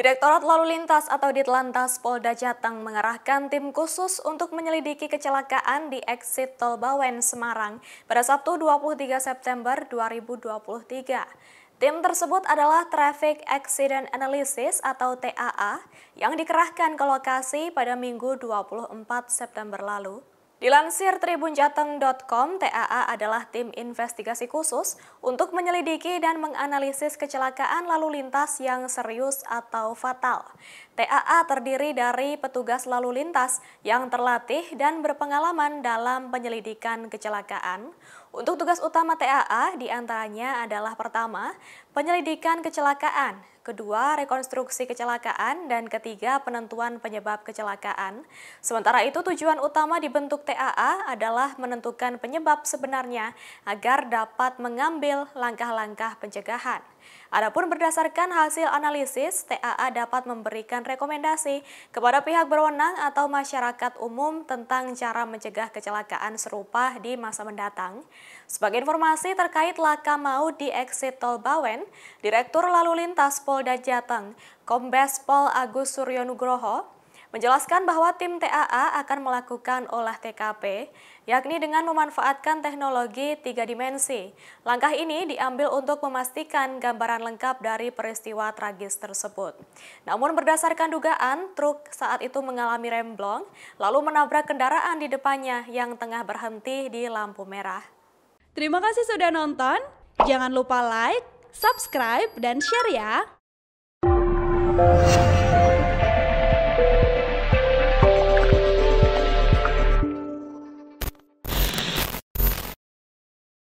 Direktorat Lalu Lintas atau Ditlantas Polda Jateng mengerahkan tim khusus untuk menyelidiki kecelakaan di exit Tol Bawen, Semarang pada Sabtu 23 September 2023. Tim tersebut adalah Traffic Accident Analysis atau TAA yang dikerahkan ke lokasi pada Minggu 24 September lalu. Dilansir tribunjateng.com, TAA adalah tim investigasi khusus untuk menyelidiki dan menganalisis kecelakaan lalu lintas yang serius atau fatal. TAA terdiri dari petugas lalu lintas yang terlatih dan berpengalaman dalam penyelidikan kecelakaan, untuk tugas utama TAA diantaranya adalah pertama, penyelidikan kecelakaan, kedua rekonstruksi kecelakaan, dan ketiga penentuan penyebab kecelakaan. Sementara itu tujuan utama dibentuk TAA adalah menentukan penyebab sebenarnya agar dapat mengambil langkah-langkah pencegahan. Adapun berdasarkan hasil analisis, TAA dapat memberikan rekomendasi kepada pihak berwenang atau masyarakat umum tentang cara mencegah kecelakaan serupa di masa mendatang. Sebagai informasi terkait laka maut di exit tol Bawen, Direktur Lalu Lintas Polda Jateng, Kombes Pol Agus Suryonugroho, menjelaskan bahwa tim TAA akan melakukan olah TKP, yakni dengan memanfaatkan teknologi tiga dimensi. Langkah ini diambil untuk memastikan gambaran lengkap dari peristiwa tragis tersebut. Namun berdasarkan dugaan, truk saat itu mengalami remblong, lalu menabrak kendaraan di depannya yang tengah berhenti di lampu merah. Terima kasih sudah nonton, jangan lupa like, subscribe, dan share ya!